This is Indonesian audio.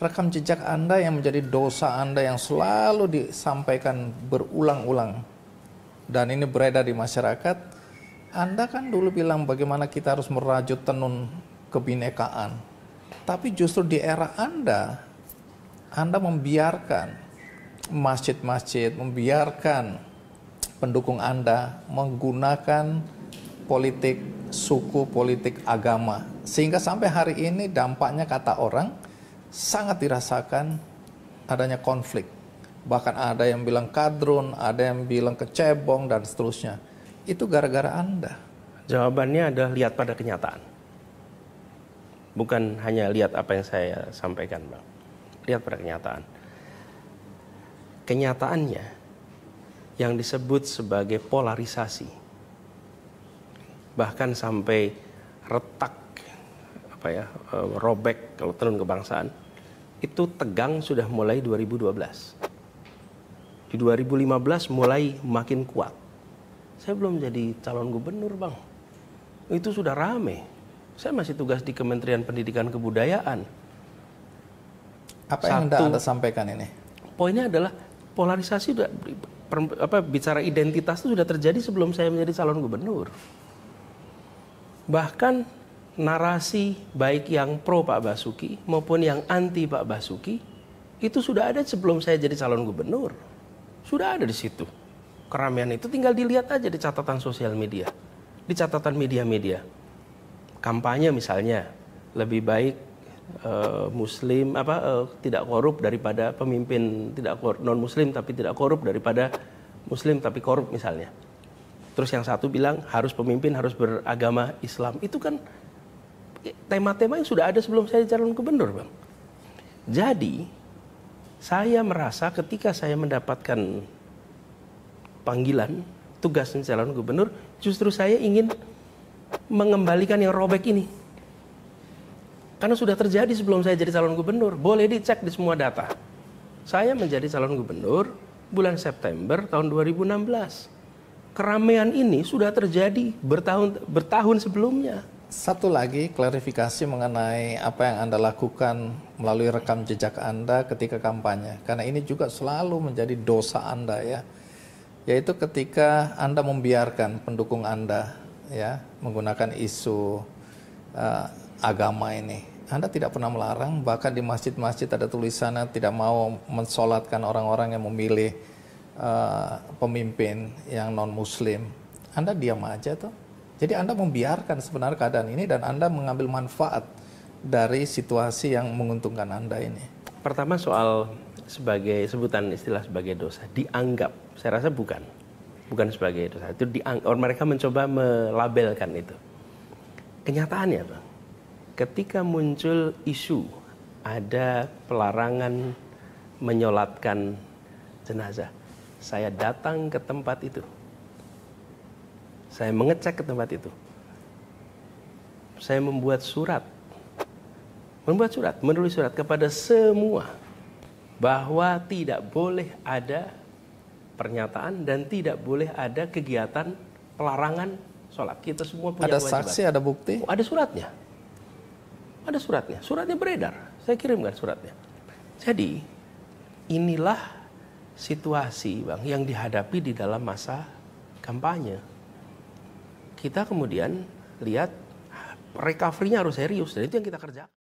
rekam jejak Anda yang menjadi dosa Anda yang selalu disampaikan berulang-ulang dan ini beredar di masyarakat. Anda kan dulu bilang bagaimana kita harus merajut tenun kebinekaan. Tapi justru di era Anda, Anda membiarkan masjid-masjid, membiarkan pendukung Anda menggunakan politik suku, politik agama. Sehingga sampai hari ini dampaknya kata orang, sangat dirasakan adanya konflik. Bahkan ada yang bilang kadrun, ada yang bilang kecebong, dan seterusnya. Itu gara-gara Anda. Jawabannya adalah lihat pada kenyataan. Bukan hanya lihat apa yang saya sampaikan, Bang. Lihat pada kenyataan. Kenyataannya yang disebut sebagai polarisasi. Bahkan sampai retak apa ya eh, robek kalau tenun kebangsaan itu tegang sudah mulai 2012. Di 2015 mulai makin kuat. Saya belum jadi calon gubernur, Bang. Itu sudah rame. Saya masih tugas di Kementerian Pendidikan Kebudayaan. Apa yang Anda, anda sampaikan ini? Poinnya adalah polarisasi sudah apa bicara identitas itu sudah terjadi sebelum saya menjadi calon gubernur. Bahkan narasi baik yang pro Pak Basuki maupun yang anti Pak Basuki itu sudah ada sebelum saya jadi calon gubernur. Sudah ada di situ. Keramaian itu tinggal dilihat aja di catatan sosial media, di catatan media-media. Kampanye misalnya lebih baik uh, muslim apa uh, tidak korup daripada pemimpin tidak korup, non muslim tapi tidak korup daripada muslim tapi korup misalnya. Terus yang satu bilang harus pemimpin harus beragama Islam. Itu kan tema-tema yang sudah ada sebelum saya calon gubernur, Bang. Jadi, saya merasa ketika saya mendapatkan panggilan tugas calon gubernur, justru saya ingin mengembalikan yang robek ini. Karena sudah terjadi sebelum saya jadi calon gubernur. Boleh dicek di semua data. Saya menjadi calon gubernur bulan September tahun 2016. Keramaian ini sudah terjadi bertahun bertahun sebelumnya satu lagi klarifikasi mengenai apa yang Anda lakukan melalui rekam jejak Anda ketika kampanye. Karena ini juga selalu menjadi dosa Anda ya. Yaitu ketika Anda membiarkan pendukung Anda ya menggunakan isu uh, agama ini. Anda tidak pernah melarang, bahkan di masjid-masjid ada tulisannya tidak mau mensolatkan orang-orang yang memilih uh, pemimpin yang non-muslim. Anda diam aja tuh jadi Anda membiarkan sebenarnya keadaan ini dan Anda mengambil manfaat dari situasi yang menguntungkan Anda ini. Pertama soal sebagai sebutan istilah sebagai dosa dianggap, saya rasa bukan. Bukan sebagai dosa. Itu dianggap orang mereka mencoba melabelkan itu. Kenyataannya, Bang, ketika muncul isu ada pelarangan menyolatkan jenazah, saya datang ke tempat itu saya mengecek ke tempat itu. Saya membuat surat. Membuat surat, menulis surat kepada semua bahwa tidak boleh ada pernyataan dan tidak boleh ada kegiatan pelarangan sholat. Kita semua punya ada kewajiban. saksi, ada bukti. Oh, ada suratnya. Ada suratnya. Suratnya beredar. Saya kirimkan suratnya. Jadi inilah situasi bang yang dihadapi di dalam masa kampanye kita kemudian lihat recovery-nya harus serius dan itu yang kita kerjakan.